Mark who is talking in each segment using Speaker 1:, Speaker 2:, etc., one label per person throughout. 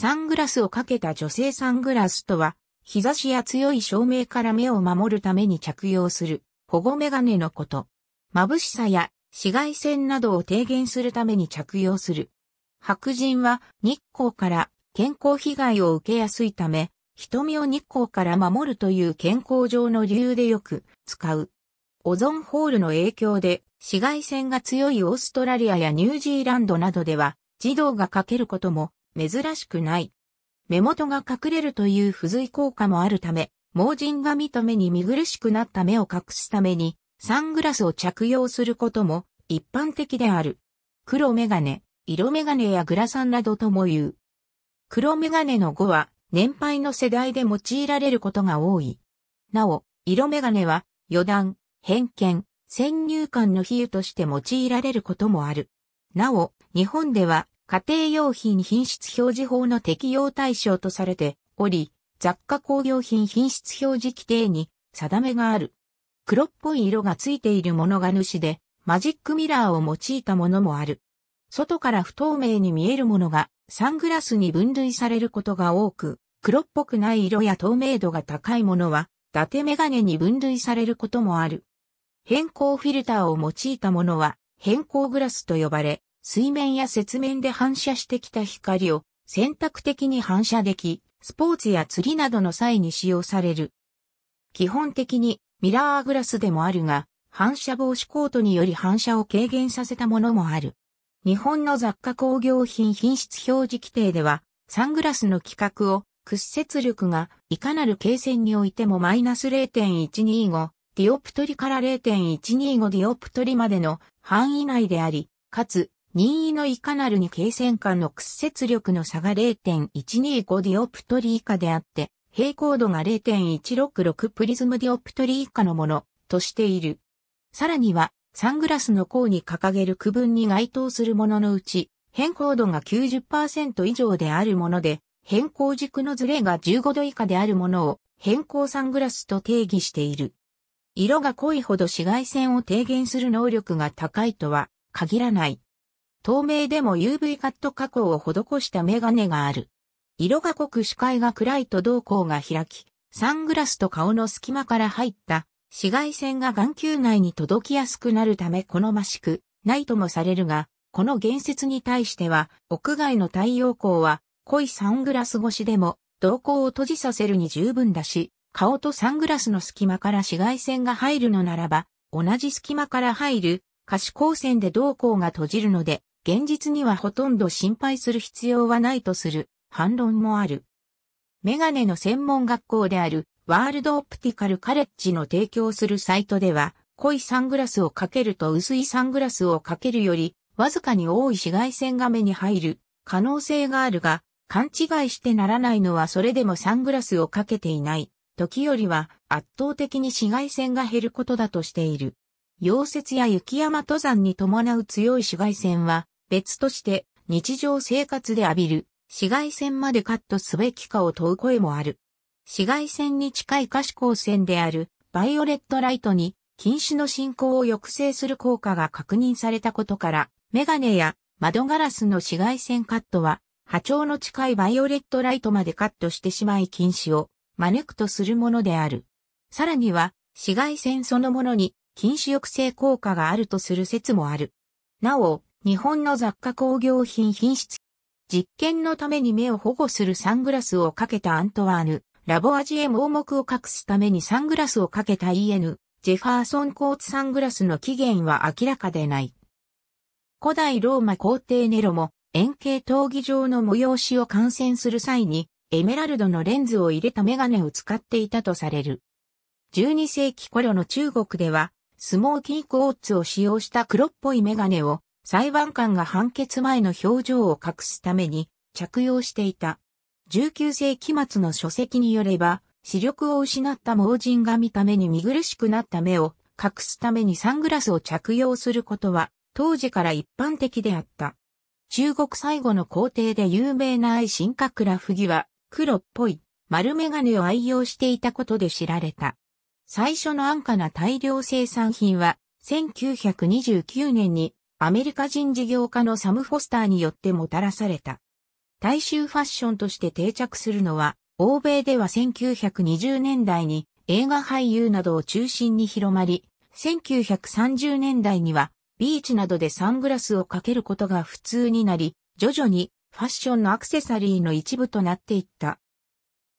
Speaker 1: サングラスをかけた女性サングラスとは、日差しや強い照明から目を守るために着用する保護メガネのこと。眩しさや紫外線などを低減するために着用する。白人は日光から健康被害を受けやすいため、瞳を日光から守るという健康上の理由でよく使う。オゾンホールの影響で紫外線が強いオーストラリアやニュージーランドなどでは児童がかけることも珍しくない。目元が隠れるという付随効果もあるため、盲人が見た目に見苦しくなった目を隠すために、サングラスを着用することも一般的である。黒メガネ、色メガネやグラサンなどとも言う。黒メガネの語は、年配の世代で用いられることが多い。なお、色メガネは、余談、偏見、先入観の比喩として用いられることもある。なお、日本では、家庭用品品質表示法の適用対象とされており、雑貨工業品品質表示規定に定めがある。黒っぽい色がついているものが主で、マジックミラーを用いたものもある。外から不透明に見えるものがサングラスに分類されることが多く、黒っぽくない色や透明度が高いものは、伊達メガネに分類されることもある。変更フィルターを用いたものは、変更グラスと呼ばれ、水面や雪面で反射してきた光を選択的に反射でき、スポーツや釣りなどの際に使用される。基本的にミラーグラスでもあるが、反射防止コートにより反射を軽減させたものもある。日本の雑貨工業品品質表示規定では、サングラスの規格を屈折力がいかなる経線においてもマイナス0.125ディオプトリから0.125ディオプトリまでの範囲内であり、かつ任意のいかなるに経線間の屈折力の差が0.125ディオプトリ以下であって、平行度が0.166プリズムディオプトリ以下のものとしている。さらには、サングラスの項に掲げる区分に該当するもののうち、変更度が90%以上であるもので、変更軸のズレが15度以下であるものを変更サングラスと定義している。色が濃いほど紫外線を低減する能力が高いとは限らない。透明でも UV カット加工を施したメガネがある。色が濃く視界が暗いと瞳孔が開き、サングラスと顔の隙間から入った紫外線が眼球内に届きやすくなるため好ましくないともされるが、この言説に対しては屋外の太陽光は濃いサングラス越しでも瞳孔を閉じさせるに十分だし、顔とサングラスの隙間から紫外線が入るのならば、同じ隙間から入る可視光線で瞳孔が閉じるので、現実にはほとんど心配する必要はないとする反論もある。メガネの専門学校であるワールドオプティカルカレッジの提供するサイトでは、濃いサングラスをかけると薄いサングラスをかけるより、わずかに多い紫外線が目に入る可能性があるが、勘違いしてならないのはそれでもサングラスをかけていない時よりは圧倒的に紫外線が減ることだとしている。溶接や雪山登山に伴う強い紫外線は、別として日常生活で浴びる紫外線までカットすべきかを問う声もある。紫外線に近い可視光線であるバイオレットライトに近視の進行を抑制する効果が確認されたことから、メガネや窓ガラスの紫外線カットは波長の近いバイオレットライトまでカットしてしまい近視を招くとするものである。さらには紫外線そのものに禁止抑制効果があるとする説もある。なお、日本の雑貨工業品品質。実験のために目を保護するサングラスをかけたアントワーヌ、ラボアジエ盲目を隠すためにサングラスをかけた EN、ジェファーソンコーツサングラスの起源は明らかでない。古代ローマ皇帝ネロも円形闘技場の催しを観戦する際にエメラルドのレンズを入れたメガネを使っていたとされる。12世紀頃の中国ではスモーキーコーツを使用した黒っぽいメガネを裁判官が判決前の表情を隠すために着用していた。19世紀末の書籍によれば、視力を失った盲人が見た目に見苦しくなった目を隠すためにサングラスを着用することは当時から一般的であった。中国最後の皇帝で有名な愛神。覚ラ不義は黒っぽい丸メガネを愛用していたことで知られた。最初の安価な大量生産品は、1929年にアメリカ人事業家のサム・フォスターによってもたらされた。大衆ファッションとして定着するのは、欧米では1920年代に映画俳優などを中心に広まり、1930年代にはビーチなどでサングラスをかけることが普通になり、徐々にファッションのアクセサリーの一部となっていった。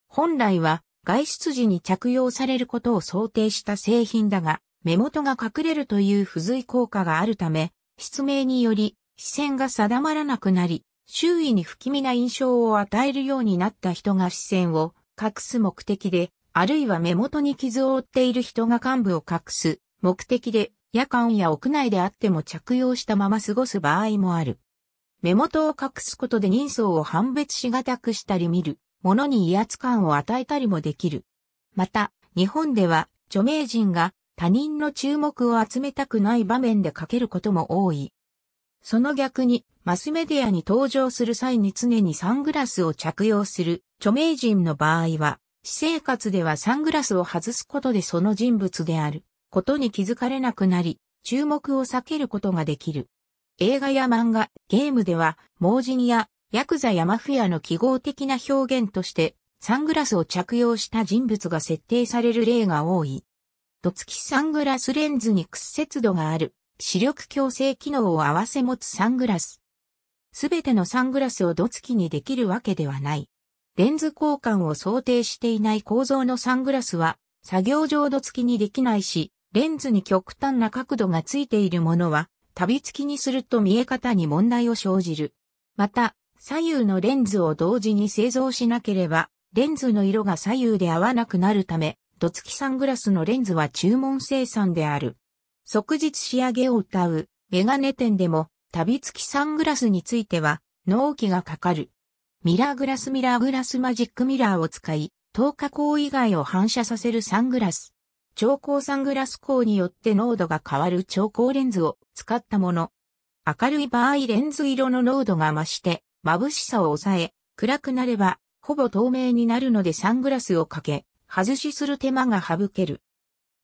Speaker 1: 本来は外出時に着用されることを想定した製品だが、目元が隠れるという付随効果があるため、失明により視線が定まらなくなり、周囲に不気味な印象を与えるようになった人が視線を隠す目的で、あるいは目元に傷を負っている人が幹部を隠す目的で、夜間や屋内であっても着用したまま過ごす場合もある。目元を隠すことで人相を判別しがたくしたり見る物に威圧感を与えたりもできる。また、日本では著名人が他人の注目を集めたくない場面で書けることも多い。その逆に、マスメディアに登場する際に常にサングラスを着用する著名人の場合は、私生活ではサングラスを外すことでその人物であることに気づかれなくなり、注目を避けることができる。映画や漫画、ゲームでは、盲人やヤクザヤマフィアの記号的な表現として、サングラスを着用した人物が設定される例が多い。ドツキサングラスレンズに屈折度がある、視力矯正機能を併せ持つサングラス。すべてのサングラスをドツキにできるわけではない。レンズ交換を想定していない構造のサングラスは、作業上ド付きにできないし、レンズに極端な角度がついているものは、旅付きにすると見え方に問題を生じる。また、左右のレンズを同時に製造しなければ、レンズの色が左右で合わなくなるため、ドツキサングラスのレンズは注文生産である。即日仕上げを歌う、メガネ店でも、旅付きサングラスについては、納期がかかる。ミラーグラスミラーグラスマジックミラーを使い、透過光以外を反射させるサングラス。超光サングラス光によって濃度が変わる超光レンズを使ったもの。明るい場合レンズ色の濃度が増して、眩しさを抑え、暗くなれば、ほぼ透明になるのでサングラスをかけ、外しする手間が省ける。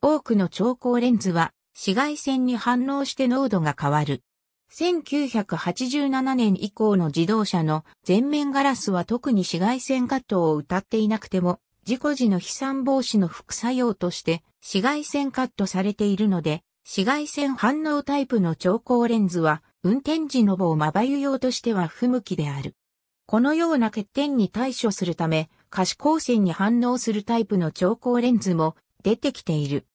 Speaker 1: 多くの調光レンズは、紫外線に反応して濃度が変わる。1987年以降の自動車の全面ガラスは特に紫外線カットを謳っていなくても、事故時の飛散防止の副作用として紫外線カットされているので、紫外線反応タイプの調光レンズは運転時の棒まばゆ用としては不向きである。このような欠点に対処するため、可視光線に反応するタイプの調光レンズも出てきている。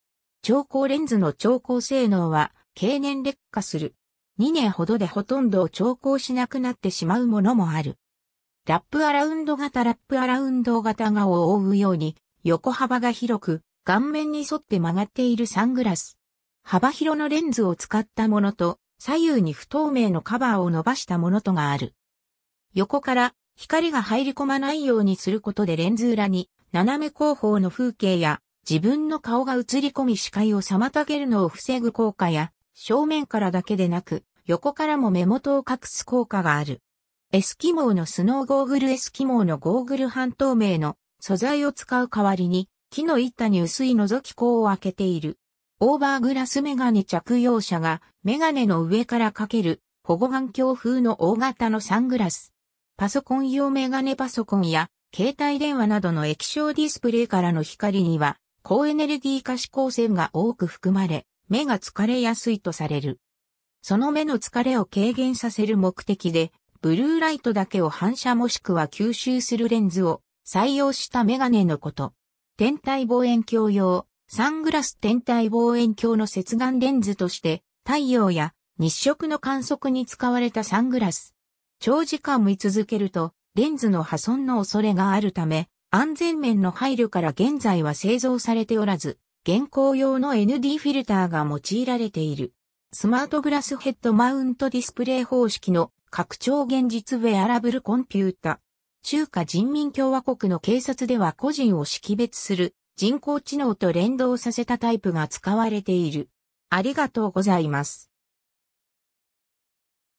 Speaker 1: 調光レンズの調光性能は経年劣化する。2年ほどでほとんど調光しなくなってしまうものもある。ラップアラウンド型ラップアラウンド型がを覆うように横幅が広く顔面に沿って曲がっているサングラス。幅広のレンズを使ったものと左右に不透明のカバーを伸ばしたものとがある。横から光が入り込まないようにすることでレンズ裏に斜め後方の風景や自分の顔が映り込み視界を妨げるのを防ぐ効果や正面からだけでなく横からも目元を隠す効果がある。エスキモーのスノーゴーグルエスキモーのゴーグル半透明の素材を使う代わりに木の板に薄い覗き口を開けている。オーバーグラスメガネ着用者がメガネの上からかける保護眼鏡風の大型のサングラス。パソコン用メガネパソコンや携帯電話などの液晶ディスプレイからの光には高エネルギー可視光線が多く含まれ目が疲れやすいとされる。その目の疲れを軽減させる目的でブルーライトだけを反射もしくは吸収するレンズを採用したメガネのこと。天体望遠鏡用サングラス天体望遠鏡の接眼レンズとして、太陽や日食の観測に使われたサングラス。長時間見続けると、レンズの破損の恐れがあるため、安全面の配慮から現在は製造されておらず、現行用の ND フィルターが用いられている。スマートグラスヘッドマウントディスプレイ方式の拡張現実ウェアラブルコンピュータ。中華人民共和国の警察では個人を識別する人工知能と連動させたタイプが使われている。ありがとうございます。